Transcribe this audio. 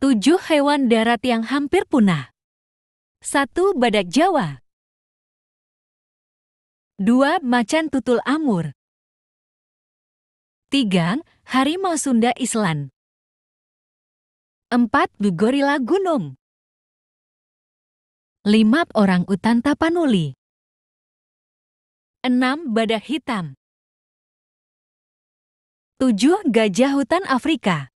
Tujuh hewan darat yang hampir punah. Satu Badak Jawa. Dua Macan tutul amur. Tiga Harimau Sunda Island. Empat Gorila gunung. Lima Orang utan Tapanuli. Enam Badak hitam. Tujuh Gajah hutan Afrika.